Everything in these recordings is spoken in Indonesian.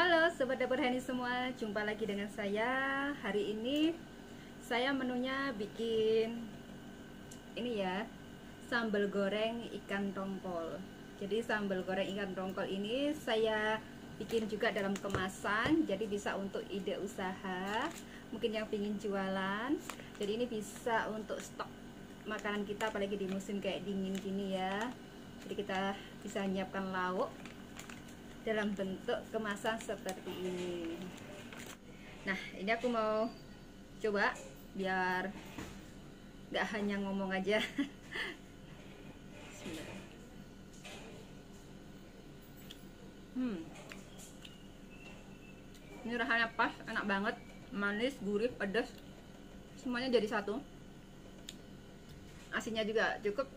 Halo Sobat Dapur Hani semua, jumpa lagi dengan saya Hari ini saya menunya bikin ini ya Sambal goreng ikan tongkol Jadi sambal goreng ikan tongkol ini saya bikin juga dalam kemasan Jadi bisa untuk ide usaha Mungkin yang ingin jualan Jadi ini bisa untuk stok makanan kita apalagi di musim kayak dingin gini ya Jadi kita bisa menyiapkan lauk dalam bentuk kemasan seperti ini nah ini aku mau coba biar nggak hanya ngomong aja hmm ini rasanya pas enak banget manis gurih pedas semuanya jadi satu asinnya juga cukup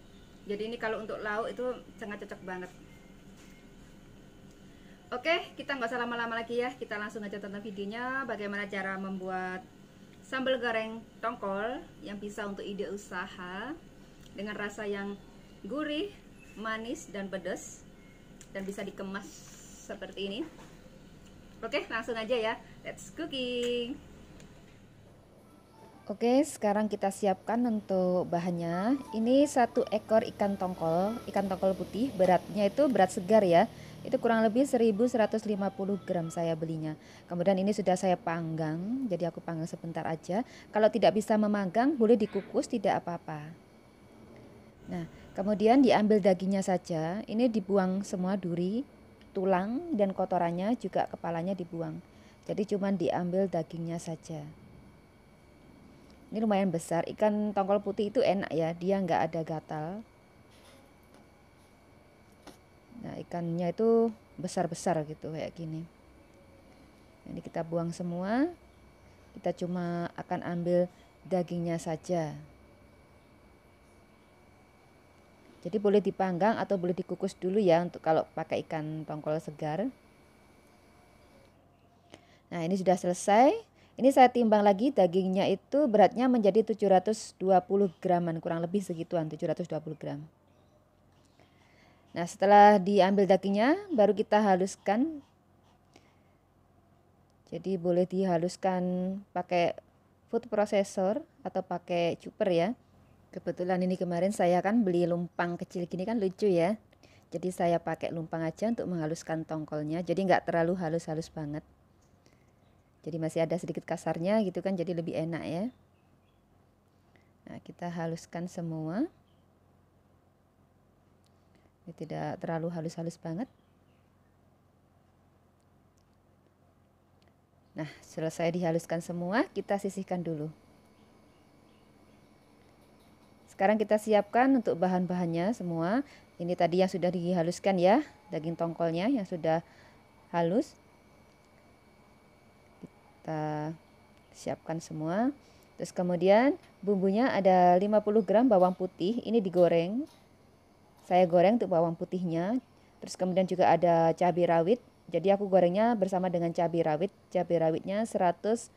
jadi ini kalau untuk lauk itu sangat cocok banget Oke, kita nggak usah lama-lama lagi ya. Kita langsung aja tonton videonya bagaimana cara membuat sambal goreng tongkol yang bisa untuk ide usaha dengan rasa yang gurih, manis dan pedas dan bisa dikemas seperti ini. Oke, langsung aja ya. Let's cooking. Oke, sekarang kita siapkan untuk bahannya. Ini satu ekor ikan tongkol, ikan tongkol putih, beratnya itu berat segar ya itu kurang lebih 1150 gram saya belinya. Kemudian ini sudah saya panggang, jadi aku panggang sebentar aja. Kalau tidak bisa memanggang boleh dikukus tidak apa-apa. Nah, kemudian diambil dagingnya saja. Ini dibuang semua duri, tulang dan kotorannya juga kepalanya dibuang. Jadi cuman diambil dagingnya saja. Ini lumayan besar. Ikan tongkol putih itu enak ya, dia nggak ada gatal. ikannya itu besar-besar gitu kayak gini jadi kita buang semua kita cuma akan ambil dagingnya saja jadi boleh dipanggang atau boleh dikukus dulu ya untuk kalau pakai ikan tongkol segar nah ini sudah selesai ini saya timbang lagi dagingnya itu beratnya menjadi 720 gram kurang lebih segituan 720 gram Nah, setelah diambil dagingnya, baru kita haluskan. Jadi boleh dihaluskan pakai food processor atau pakai chopper ya. Kebetulan ini kemarin saya kan beli lumpang kecil gini kan lucu ya. Jadi saya pakai lumpang aja untuk menghaluskan tongkolnya. Jadi nggak terlalu halus-halus banget. Jadi masih ada sedikit kasarnya gitu kan jadi lebih enak ya. Nah, kita haluskan semua ini ya, tidak terlalu halus-halus banget nah selesai dihaluskan semua kita sisihkan dulu sekarang kita siapkan untuk bahan-bahannya semua ini tadi yang sudah dihaluskan ya daging tongkolnya yang sudah halus kita siapkan semua Terus kemudian bumbunya ada 50 gram bawang putih, ini digoreng saya goreng untuk bawang putihnya terus kemudian juga ada cabai rawit jadi aku gorengnya bersama dengan cabai rawit cabai rawitnya 150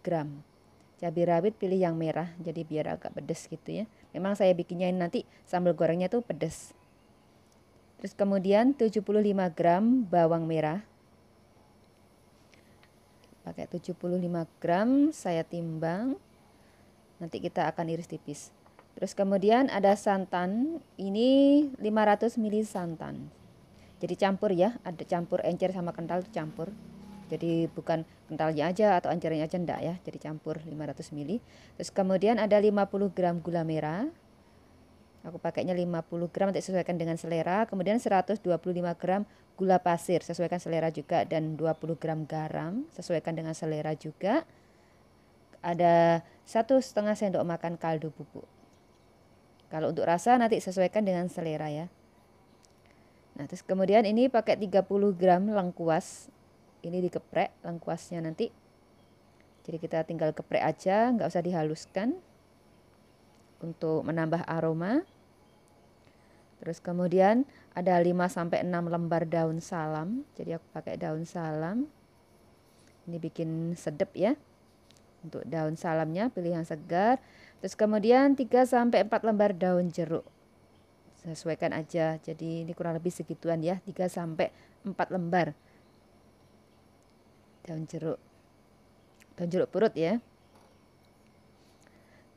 gram cabai rawit pilih yang merah jadi biar agak pedes gitu ya memang saya bikinnya nanti sambal gorengnya tuh pedes terus kemudian 75 gram bawang merah pakai 75 gram saya timbang nanti kita akan iris tipis Terus kemudian ada santan, ini 500 ml santan. Jadi campur ya, ada campur encer sama kental campur. Jadi bukan kentalnya aja atau encernya aja enggak ya, jadi campur 500 ml. Terus kemudian ada 50 gram gula merah. Aku pakainya 50 gram nanti sesuaikan dengan selera. Kemudian 125 gram gula pasir sesuaikan selera juga dan 20 gram garam sesuaikan dengan selera juga. Ada satu setengah sendok makan kaldu bubuk. Kalau untuk rasa nanti sesuaikan dengan selera ya. Nah, terus kemudian ini pakai 30 gram lengkuas. Ini dikeprek lengkuasnya nanti. Jadi kita tinggal keprek aja, nggak usah dihaluskan untuk menambah aroma. Terus kemudian ada 5 sampai 6 lembar daun salam. Jadi aku pakai daun salam. Ini bikin sedep ya. Untuk daun salamnya pilih yang segar. Terus kemudian 3 sampai 4 lembar daun jeruk. Sesuaikan aja. Jadi ini kurang lebih segituan ya, 3 sampai 4 lembar daun jeruk. Daun jeruk purut ya.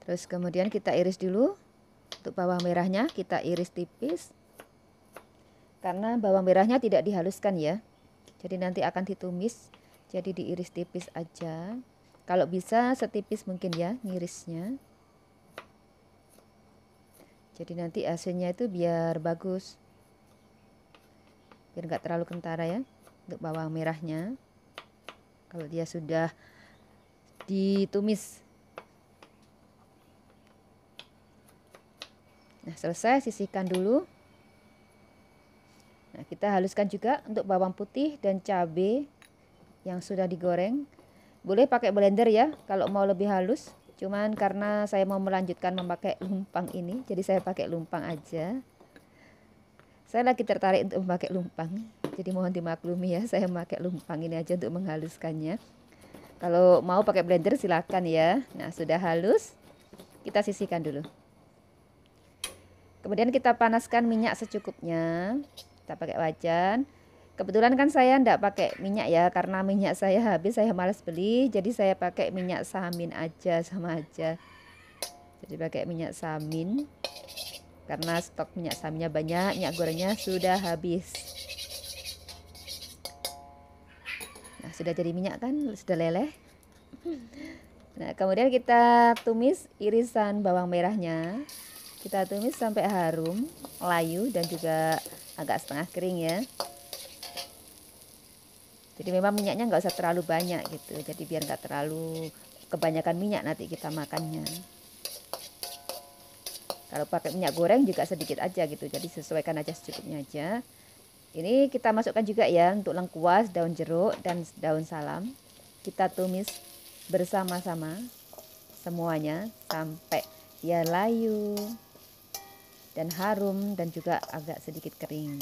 Terus kemudian kita iris dulu. Untuk bawang merahnya kita iris tipis. Karena bawang merahnya tidak dihaluskan ya. Jadi nanti akan ditumis. Jadi diiris tipis aja. Kalau bisa setipis mungkin ya ngirisnya jadi nanti hasilnya itu biar bagus biar nggak terlalu kentara ya untuk bawang merahnya kalau dia sudah ditumis nah selesai sisihkan dulu nah kita haluskan juga untuk bawang putih dan cabai yang sudah digoreng boleh pakai blender ya kalau mau lebih halus cuman karena saya mau melanjutkan memakai lumpang ini jadi saya pakai lumpang aja saya lagi tertarik untuk memakai lumpang jadi mohon dimaklumi ya saya memakai lumpang ini aja untuk menghaluskannya kalau mau pakai blender silakan ya nah sudah halus kita sisihkan dulu kemudian kita panaskan minyak secukupnya kita pakai wajan Kebetulan kan saya tidak pakai minyak ya karena minyak saya habis saya malas beli jadi saya pakai minyak samin aja sama aja. Jadi pakai minyak samin karena stok minyak saminnya banyak, minyak gorengnya sudah habis. Nah, sudah jadi minyak kan? Sudah leleh. Nah, kemudian kita tumis irisan bawang merahnya. Kita tumis sampai harum, layu dan juga agak setengah kering ya jadi memang minyaknya nggak usah terlalu banyak gitu jadi biar nggak terlalu kebanyakan minyak nanti kita makannya kalau pakai minyak goreng juga sedikit aja gitu jadi sesuaikan aja secukupnya aja ini kita masukkan juga ya untuk lengkuas daun jeruk dan daun salam kita tumis bersama-sama semuanya sampai dia layu dan harum dan juga agak sedikit kering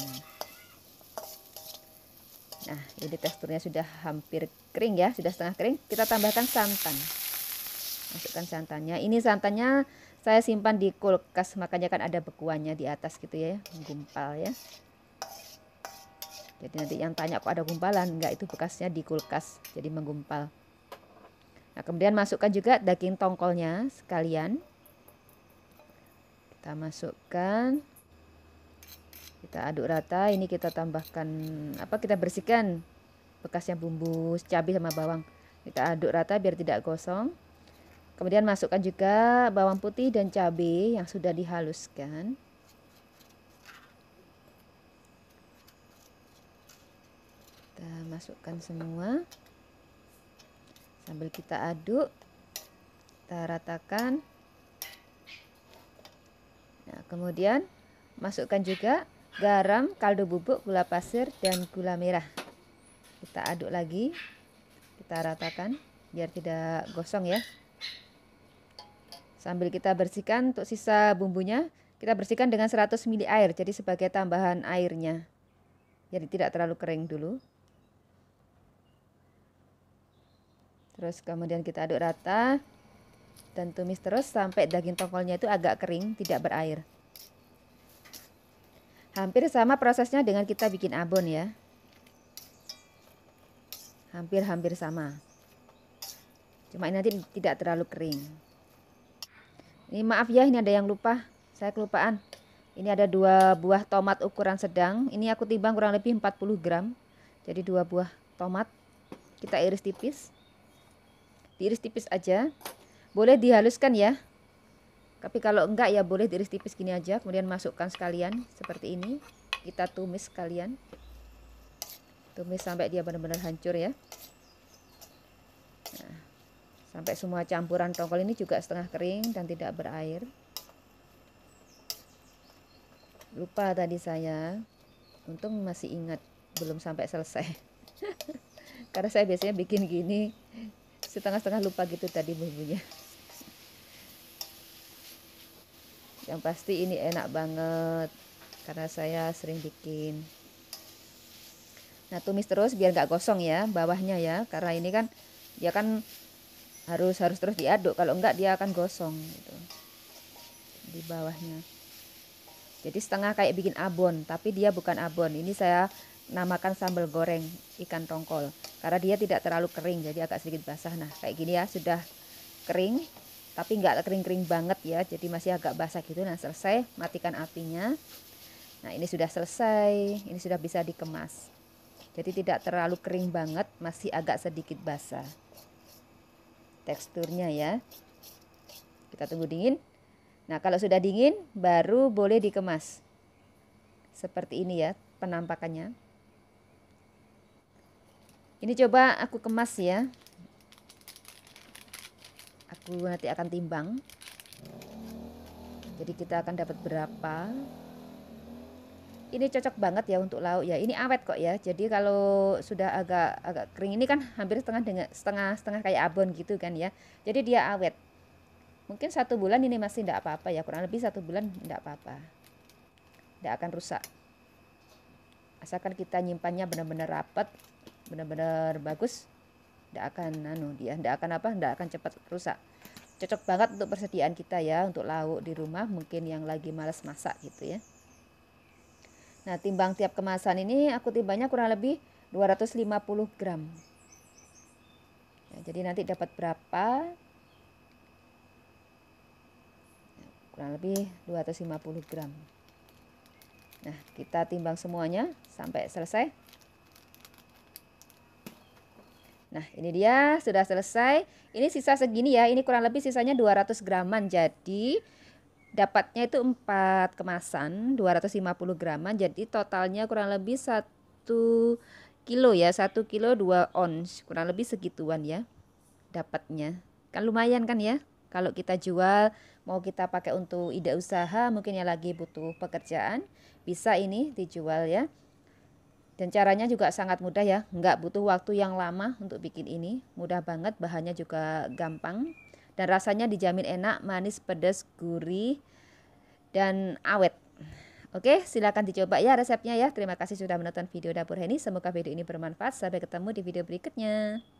Nah, ini teksturnya sudah hampir kering ya, sudah setengah kering. Kita tambahkan santan. Masukkan santannya. Ini santannya saya simpan di kulkas, makanya kan ada bekuannya di atas gitu ya, menggumpal ya. Jadi nanti yang tanya kok ada gumpalan, enggak itu bekasnya di kulkas, jadi menggumpal. Nah, kemudian masukkan juga daging tongkolnya sekalian. Kita masukkan kita aduk rata ini kita tambahkan apa kita bersihkan bekasnya bumbu cabai sama bawang kita aduk rata biar tidak gosong kemudian masukkan juga bawang putih dan cabai yang sudah dihaluskan kita masukkan semua sambil kita aduk kita ratakan nah kemudian masukkan juga garam, kaldu bubuk, gula pasir, dan gula merah. Kita aduk lagi, kita ratakan biar tidak gosong ya. Sambil kita bersihkan untuk sisa bumbunya, kita bersihkan dengan 100 ml air, jadi sebagai tambahan airnya. Jadi tidak terlalu kering dulu. Terus kemudian kita aduk rata dan tumis terus sampai daging tongkolnya itu agak kering, tidak berair. Hampir sama prosesnya dengan kita bikin abon ya. Hampir-hampir sama. Cuma ini nanti tidak terlalu kering. Ini maaf ya, ini ada yang lupa. Saya kelupaan. Ini ada dua buah tomat ukuran sedang. Ini aku timbang kurang lebih 40 gram. Jadi dua buah tomat. Kita iris tipis. Diiris tipis aja. Boleh dihaluskan ya tapi kalau enggak ya boleh diiris tipis gini aja kemudian masukkan sekalian seperti ini kita tumis sekalian tumis sampai dia benar-benar hancur ya nah, sampai semua campuran tongkol ini juga setengah kering dan tidak berair lupa tadi saya untung masih ingat belum sampai selesai karena saya biasanya bikin gini setengah-setengah lupa gitu tadi bumbunya yang pasti ini enak banget karena saya sering bikin nah tumis terus biar nggak gosong ya bawahnya ya karena ini kan dia kan harus harus terus diaduk kalau enggak dia akan gosong gitu di bawahnya jadi setengah kayak bikin abon tapi dia bukan abon ini saya namakan sambal goreng ikan tongkol karena dia tidak terlalu kering jadi agak sedikit basah nah kayak gini ya sudah kering tapi nggak kering-kering banget ya jadi masih agak basah gitu nah selesai matikan apinya nah ini sudah selesai ini sudah bisa dikemas jadi tidak terlalu kering banget masih agak sedikit basah teksturnya ya kita tunggu dingin nah kalau sudah dingin baru boleh dikemas seperti ini ya penampakannya ini coba aku kemas ya aku nanti akan timbang jadi kita akan dapat berapa ini cocok banget ya untuk lauk ya ini awet kok ya jadi kalau sudah agak agak kering ini kan hampir setengah dengan setengah setengah kayak abon gitu kan ya jadi dia awet mungkin satu bulan ini masih tidak apa-apa ya kurang lebih satu bulan tidak apa-apa tidak akan rusak asalkan kita nyimpannya benar-benar rapat benar-benar bagus tidak akan nanu dia tidak akan apa tidak akan cepat rusak cocok banget untuk persediaan kita ya untuk lauk di rumah mungkin yang lagi males masak gitu ya nah timbang tiap kemasan ini aku timbangnya kurang lebih 250 gram nah, jadi nanti dapat berapa kurang lebih 250 gram nah kita timbang semuanya sampai selesai Nah, ini dia sudah selesai. Ini sisa segini ya. Ini kurang lebih sisanya 200 graman. Jadi dapatnya itu 4 kemasan 250 graman. Jadi totalnya kurang lebih 1 kilo ya. 1 kilo 2 ons. Kurang lebih segituan ya dapatnya. Kan lumayan kan ya? Kalau kita jual mau kita pakai untuk ide usaha, mungkin yang lagi butuh pekerjaan, bisa ini dijual ya. Dan caranya juga sangat mudah ya, nggak butuh waktu yang lama untuk bikin ini. Mudah banget, bahannya juga gampang. Dan rasanya dijamin enak, manis, pedas, gurih, dan awet. Oke, silakan dicoba ya resepnya ya. Terima kasih sudah menonton video Dapur Heni. Semoga video ini bermanfaat. Sampai ketemu di video berikutnya.